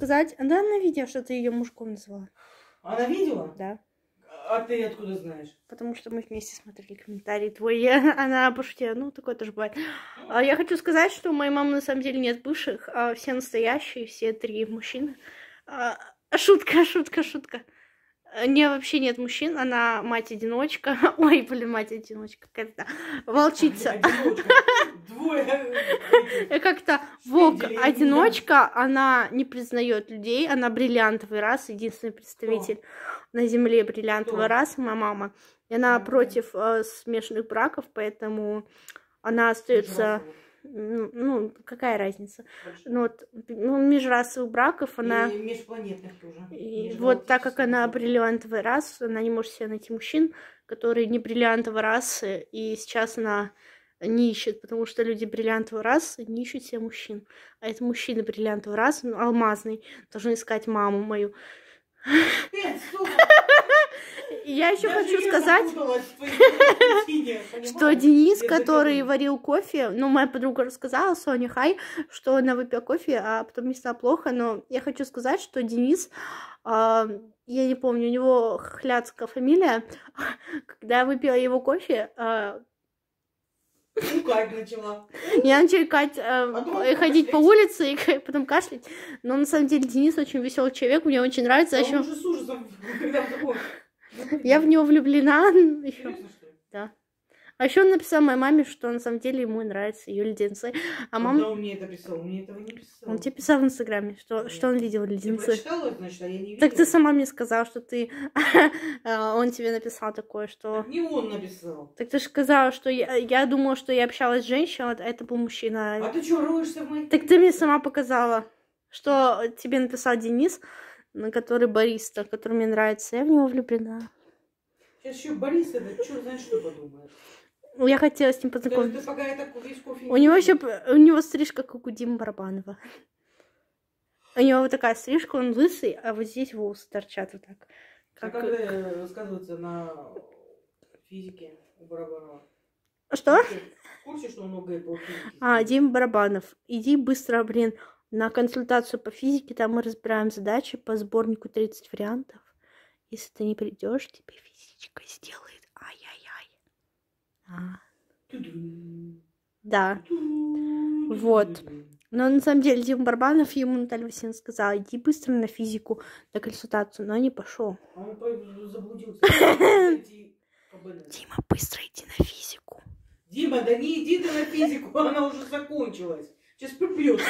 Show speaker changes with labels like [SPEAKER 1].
[SPEAKER 1] сказать, она на видео, что ты ее мужком назвала.
[SPEAKER 2] Она видела?
[SPEAKER 1] Да. А ты откуда знаешь? Потому что мы вместе смотрели комментарии твои. Она пошутила, ну, такое тоже бывает. А я хочу сказать, что у моей мамы на самом деле нет бывших. А все настоящие, все три мужчины. А, шутка, шутка, шутка не вообще нет мужчин, она мать-одиночка. Ой, блин, мать-одиночка, как-то волчица. Э, как-то волк одиночка, она не признает людей, она бриллиантовый раз, единственный представитель на земле бриллиантовой раз моя мама. И она против э, смешанных браков, поэтому она остается ну, ну какая разница? Хорошо. Ну, вот, ну, межрасовых браков она... И межпланетных тоже. И вот так как она бриллиантовая раса, она не может себе найти мужчин, которые не бриллиантовой расы, и сейчас она не ищет, потому что люди бриллиантовой расы не ищут себе мужчин. А это мужчина бриллиантовой расы, ну, алмазный, должен искать маму мою. Ты, сука, я еще Даже хочу сказать, что Денис, который варил кофе, ну, моя подруга рассказала, Соня Хай, что она выпила кофе, а потом не стало плохо, но я хочу сказать, что Денис, а, я не помню, у него хляцкая фамилия, когда я выпила его кофе, а, Укать начала. Я начала кать э, потом ходить по улице и потом кашлять. Но на самом деле Денис очень веселый человек, мне очень нравится. А еще... Он с ужасом, когда он такой... Я в него влюблена. Еще. Да. А еще он написал моей маме, что на самом деле ему нравится ее леденцы. А мама... он мне это писал? мне этого не писал. Он тебе писал в Инстаграме, что, что он видел леденцы. Ты прочитала, значит, а я не видела. Так ты сама мне сказала, что ты... А, он тебе написал такое, что... Так не он написал. Так ты же сказала, что я, я думала, что я общалась с женщиной, а это был мужчина. А ты что, роешься в моей... Так ты мне сама показала, что тебе написал Денис на который бариста, который мне нравится. Я в него влюблена. Сейчас еще Борис этот, черт знает, что подумаешь? Ну, я хотела с ним познакомиться. Даже, у него еще у него стрижка, как у Димы Барабанова. У него вот такая стрижка, он лысый, а вот здесь волосы торчат вот так. Как... А как сказывается на физике у Барабанова? Что? В курсе, что он много по физике? А, Дим Барабанов, иди быстро, блин, на консультацию по физике, там мы разбираем задачи по сборнику 30 вариантов. Если ты не придешь, тебе физичка сделает ай-яй-яй. А. Да. Вот. Но на самом деле Дима Барбанов ему Наталья Васильевна сказала, иди быстро на физику, на консультацию, но не пошел. А Дима, быстро иди на физику.
[SPEAKER 2] Дима, да не иди ты на
[SPEAKER 1] физику, она уже закончилась. Just попьют.